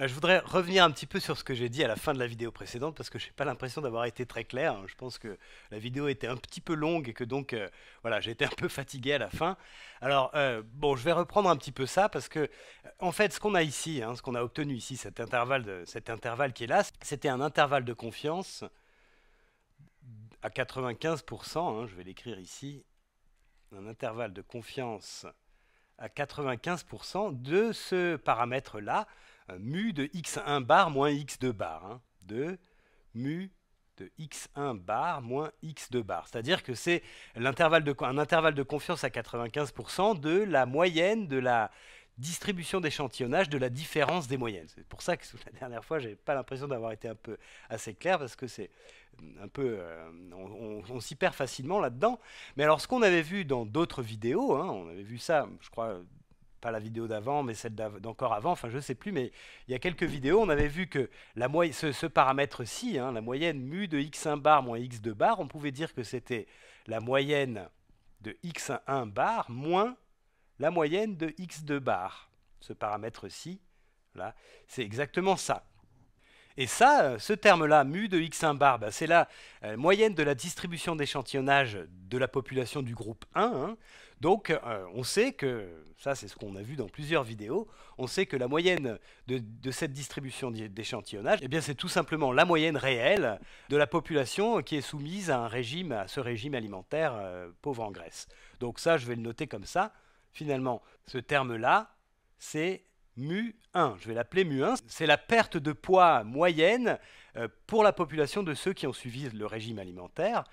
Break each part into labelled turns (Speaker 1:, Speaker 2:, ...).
Speaker 1: Euh, je voudrais revenir un petit peu sur ce que j'ai dit à la fin de la vidéo précédente parce que je n'ai pas l'impression d'avoir été très clair. Je pense que la vidéo était un petit peu longue et que donc euh, voilà, j'ai été un peu fatigué à la fin. Alors euh, bon, je vais reprendre un petit peu ça parce que en fait, ce qu'on a ici, hein, ce qu'on a obtenu ici, cet intervalle, cet intervalle qui est là, c'était un intervalle de confiance à 95%. Hein, je vais l'écrire ici, un intervalle de confiance à 95% de ce paramètre là euh, mu de x1 bar moins x2 bar. Hein. de mu de x1 bar moins x2 bar. C'est-à-dire que c'est l'intervalle un intervalle de confiance à 95% de la moyenne de la distribution d'échantillonnage de la différence des moyennes. C'est pour ça que la dernière fois, j'ai pas l'impression d'avoir été un peu assez clair parce que c'est euh, un peu, euh, on, s'y perd facilement là-dedans. Mais alors, ce qu'on avait vu dans d'autres vidéos, hein, on avait vu ça, je crois, pas la vidéo d'avant, mais celle d'encore avant, enfin je sais plus, mais il y a quelques vidéos, on avait vu que la ce, paramètre-ci, hein, la moyenne mu de x1 bar moins x2 bar, on pouvait dire que c'était la moyenne de x1 bar moins la moyenne de x2 bar. Ce paramètre-ci, là, c'est exactement ça. Et ça, euh, ce terme-là, mu de x1 bar, bah, c'est la euh, moyenne de la distribution d'échantillonnage de la population du groupe 1. Hein. Donc euh, on sait que, ça c'est ce qu'on a vu dans plusieurs vidéos, on sait que la moyenne de, cette distribution d'échantillonnage, et eh bien c'est tout simplement la moyenne réelle de la population qui est soumise à un régime, à ce régime alimentaire pauvre en graisse. Donc ça, je vais le noter comme ça. Finalement, ce terme-là, c'est Mu1. Je vais l'appeler Mu1. C'est la perte de poids moyenne euh, pour la population de ceux qui ont suivi le régime alimentaire.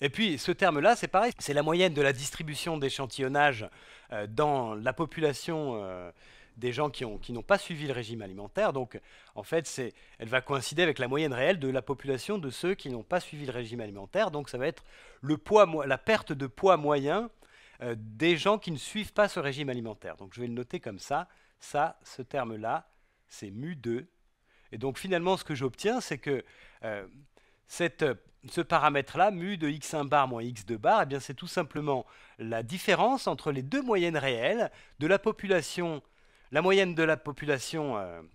Speaker 1: Et puis ce terme-là, c'est pareil, c'est la moyenne de la distribution d'échantillonnage euh, dans la population euh, des gens qui, ont, qui n'ont pas suivi le régime alimentaire. Donc en fait, c'est, elle va coïncider avec la moyenne réelle de la population de ceux qui n'ont pas suivi le régime alimentaire. Donc ça va être le poids, la perte de poids moyen euh, des gens qui ne suivent pas ce régime alimentaire. Donc je vais le noter comme ça. Ça, ce terme-là, c'est mu2. Et donc finalement, ce que j'obtiens, c'est que euh, euh, ce paramètre-là, mu de x1 bar moins x2 bar, eh bien c'est tout simplement la différence entre les deux moyennes réelles de la population la moyenne de la population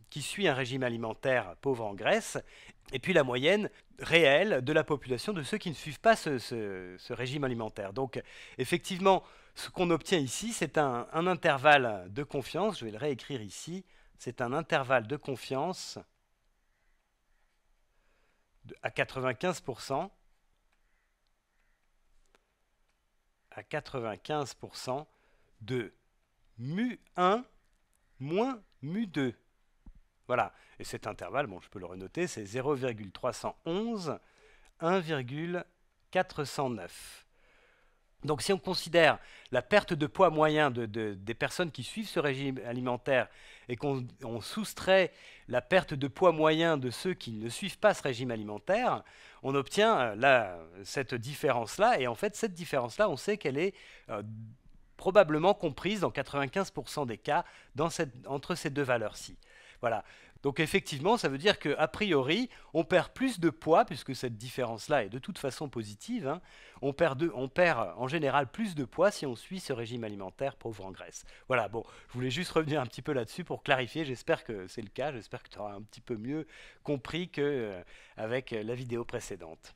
Speaker 1: qui suit un régime alimentaire pauvre en Grèce, et puis la moyenne réel de la population, de ceux qui ne suivent pas ce, régime alimentaire. Donc effectivement, ce qu'on obtient ici, c'est un, intervalle de confiance, je vais le réécrire ici, c'est un intervalle de confiance à 95%, à 95% de mu1 moins mu2. Voilà cet intervalle, bon, je peux le renoter, c'est 0,311, 1,409. Donc si on considère la perte de poids moyen des personnes qui suivent ce régime alimentaire et qu'on soustrait la perte de poids moyen de ceux qui ne suivent pas ce régime alimentaire, on obtient euh, cette différence-là. Et en fait, cette différence-là, on sait qu'elle est euh, probablement comprise dans 95% des cas entre ces deux valeurs-ci. Voilà. Donc effectivement, ça veut dire qu'a priori, on perd plus de poids, puisque cette différence-là est de toute façon positive, hein. on, perd en général plus de poids si on suit ce régime alimentaire pauvre en Grèce. Voilà, bon, je voulais juste revenir un petit peu là-dessus pour clarifier, j'espère que c'est le cas, j'espère que tu auras un petit peu mieux compris qu'avec euh, la vidéo précédente.